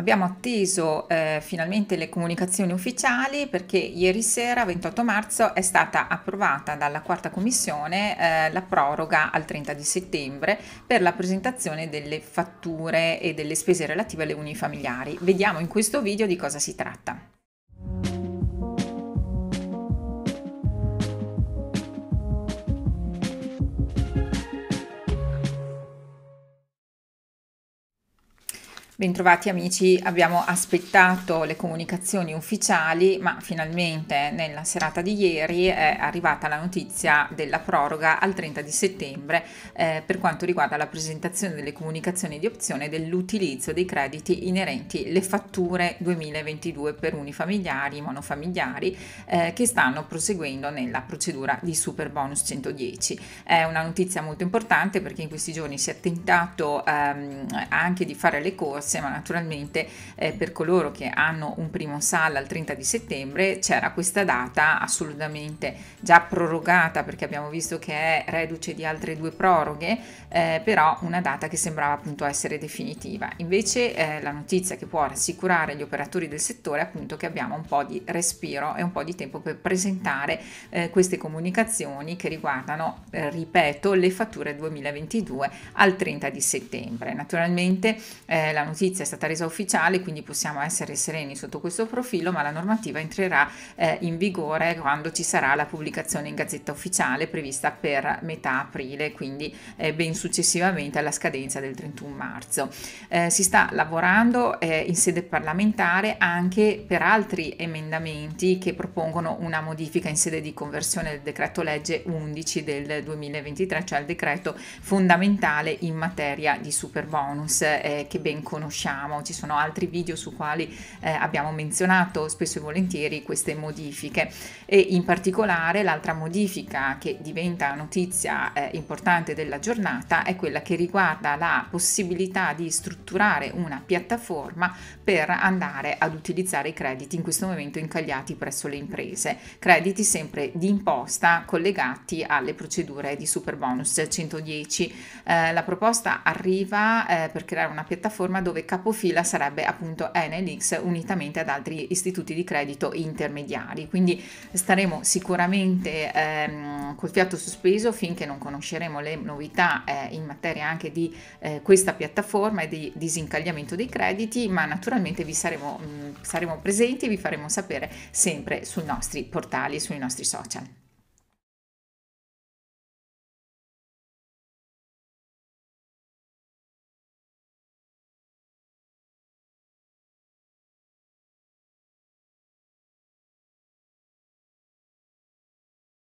Abbiamo atteso eh, finalmente le comunicazioni ufficiali perché ieri sera, 28 marzo, è stata approvata dalla quarta commissione eh, la proroga al 30 di settembre per la presentazione delle fatture e delle spese relative alle unifamiliari. Vediamo in questo video di cosa si tratta. Bentrovati amici, abbiamo aspettato le comunicazioni ufficiali, ma finalmente nella serata di ieri è arrivata la notizia della proroga al 30 di settembre eh, per quanto riguarda la presentazione delle comunicazioni di opzione dell'utilizzo dei crediti inerenti alle fatture 2022 per unifamiliari, e monofamiliari eh, che stanno proseguendo nella procedura di super bonus 110. È una notizia molto importante perché in questi giorni si è tentato ehm, anche di fare le corse risorse, ma naturalmente eh, per coloro che hanno un primo SAL al 30 di settembre c'era questa data assolutamente già prorogata perché abbiamo visto che è reduce di altre due proroghe, eh, però una data che sembrava appunto essere definitiva. Invece eh, la notizia che può rassicurare gli operatori del settore è appunto che abbiamo un po' di respiro e un po' di tempo per presentare eh, queste comunicazioni che riguardano, eh, ripeto, le fatture 2022 al 30 di settembre. Naturalmente eh, la notizia notizia è stata resa ufficiale, quindi possiamo essere sereni sotto questo profilo, ma la normativa entrerà eh, in vigore quando ci sarà la pubblicazione in Gazzetta Ufficiale prevista per metà aprile, quindi eh, ben successivamente alla scadenza del 31 marzo. Eh, si sta lavorando eh, in sede parlamentare anche per altri emendamenti che propongono una modifica in sede di conversione del decreto legge 11 del 2023, cioè il decreto fondamentale in materia di super bonus eh, che ben conosciamo conosciamo, ci sono altri video su quali eh, abbiamo menzionato spesso e volentieri queste modifiche e in particolare l'altra modifica che diventa notizia eh, importante della giornata è quella che riguarda la possibilità di strutturare una piattaforma per andare ad utilizzare i crediti in questo momento incagliati presso le imprese, crediti sempre di imposta collegati alle procedure di super bonus 110. Eh, la proposta arriva eh, per creare una piattaforma dove dove capofila sarebbe appunto NLX unitamente ad altri istituti di credito intermediari. Quindi staremo sicuramente ehm, col fiato sospeso finché non conosceremo le novità eh, in materia anche di eh, questa piattaforma e di disincagliamento dei crediti, ma naturalmente vi saremo, mh, mm, saremo presenti e vi faremo sapere sempre sui nostri portali, sui nostri social.